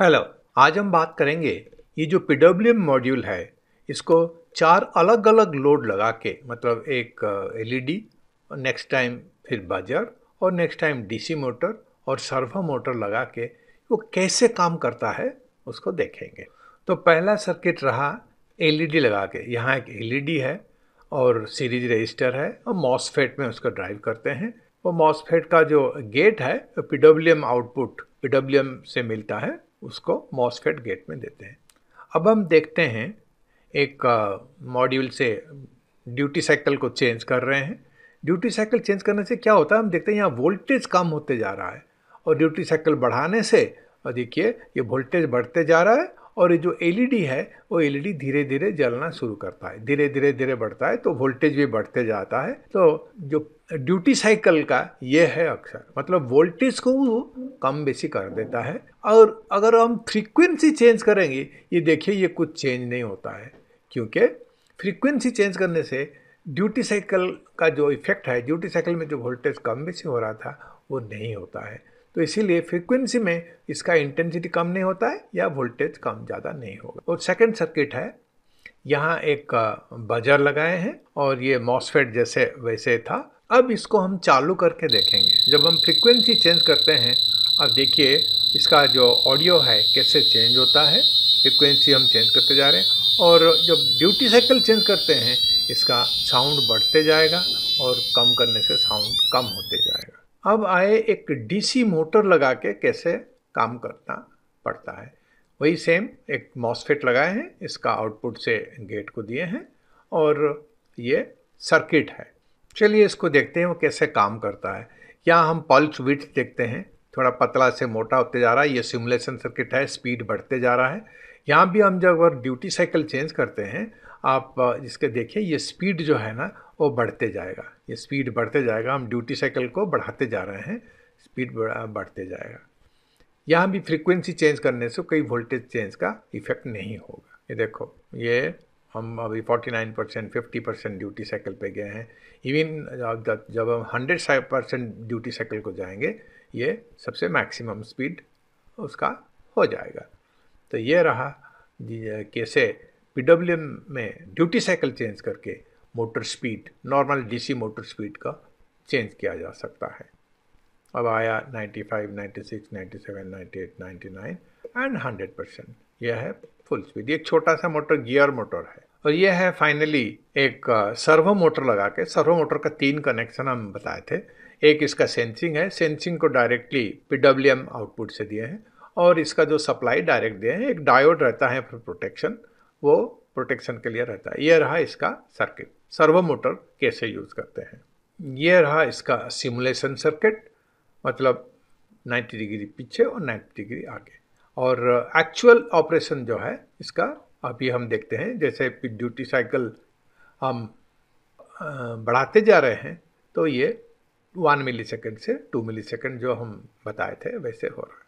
hello आज हम बात करेंगे ये जो पी मॉड्यूल है इसको चार अलग अलग लोड लगा के मतलब एक एलईडी uh, e और नेक्स्ट टाइम फिर बजर और नेक्स्ट टाइम डीसी मोटर और सर्वो मोटर लगा के वो कैसे काम करता है उसको देखेंगे तो पहला सर्किट रहा एलईडी e लगा के यहाँ एक एलईडी e है और सीरीज रजिस्टर है और मॉसफेट में उसको ड्राइव करते हैं वो मॉसफेट का जो गेट है पी आउटपुट पी से मिलता है उसको मॉस्केट गेट में देते हैं अब हम देखते हैं एक मॉड्यूल से ड्यूटी साइकिल को चेंज कर रहे हैं ड्यूटी साइकिल चेंज करने से क्या होता है हम देखते हैं यहाँ वोल्टेज कम होते जा रहा है और ड्यूटी साइकिल बढ़ाने से और देखिए ये वोल्टेज बढ़ते जा रहा है और ये जो एलईडी e है वो एलईडी e धीरे धीरे जलना शुरू करता है धीरे धीरे धीरे बढ़ता है तो वोल्टेज भी बढ़ते जाता है तो जो ड्यूटी साइकिल का ये है अक्सर मतलब वोल्टेज को वो कम बेसी कर देता है और अगर हम फ्रीक्वेंसी चेंज करेंगे ये देखिए ये कुछ चेंज नहीं होता है क्योंकि फ्रीक्वेंसी चेंज करने से ड्यूटी साइकिल का जो इफेक्ट है ड्यूटी साइकिल में जो वोल्टेज कम बेसी हो रहा था वो नहीं होता है तो इसीलिए फ्रीक्वेंसी में इसका इंटेंसिटी कम नहीं होता है या वोल्टेज कम ज़्यादा नहीं होगा और सेकेंड सर्किट है यहाँ एक बजर लगाए हैं और ये मॉसफेट जैसे वैसे था अब इसको हम चालू करके देखेंगे जब हम फ्रीक्वेंसी चेंज करते हैं अब देखिए इसका जो ऑडियो है कैसे चेंज होता है फ्रीक्वेंसी हम चेंज करते जा रहे हैं और जब ड्यूटी साइकिल चेंज करते हैं इसका साउंड बढ़ते जाएगा और कम करने से साउंड कम होते अब आए एक डीसी मोटर लगा के कैसे काम करना पड़ता है वही सेम एक मॉसफेट लगाए हैं इसका आउटपुट से गेट को दिए हैं और ये सर्किट है चलिए इसको देखते हैं वो कैसे काम करता है यहाँ हम पल्स विथ देखते हैं थोड़ा पतला से मोटा होते जा रहा है ये सिमुलेशन सर्किट है स्पीड बढ़ते जा रहा है यहाँ भी हम जब अगर ड्यूटी साइकिल चेंज करते हैं आप इसके देखिए ये स्पीड जो है ना वो बढ़ते जाएगा ये स्पीड बढ़ते जाएगा हम ड्यूटी साइकिल को बढ़ाते जा रहे हैं स्पीड बढ़ते जाएगा यहाँ भी फ्रीक्वेंसी चेंज करने से कई वोल्टेज चेंज का इफेक्ट नहीं होगा ये देखो ये हम अभी 49 percent fifty percent duty cycle पे गए हैं इवन जब हम 100 परसेंट ड्यूटी साइकिल को जाएंगे ये सबसे मैक्सिमम स्पीड उसका हो जाएगा तो ये रहा कैसे पी में ड्यूटी साइकिल चेंज करके motor speed normal DC motor speed का चेंज किया जा सकता है अब आया 95, 96, 97, 98, 99 एंड 100 परसेंट यह है फुल स्पीड एक छोटा सा मोटर गियर मोटर है और यह है फाइनली एक सर्वो मोटर लगा के सर्वो मोटर का तीन कनेक्शन हम बताए थे एक इसका सेंसिंग है सेंसिंग को डायरेक्टली पी आउटपुट से दिए हैं और इसका जो सप्लाई डायरेक्ट दिए हैं एक डायोड रहता है फॉर प्रोटेक्शन वो प्रोटेक्शन के लिए रहता है ये रहा इसका सर्किट सर्वो मोटर कैसे यूज़ करते हैं ये रहा इसका सिमुलेशन सर्किट मतलब 90 डिग्री पीछे और 90 डिग्री आगे और एक्चुअल ऑपरेशन जो है इसका अभी हम देखते हैं जैसे ड्यूटी साइकिल हम बढ़ाते जा रहे हैं तो ये वन मिली सेकेंड से टू मिली सेकेंड जो हम बताए थे वैसे हो रहा है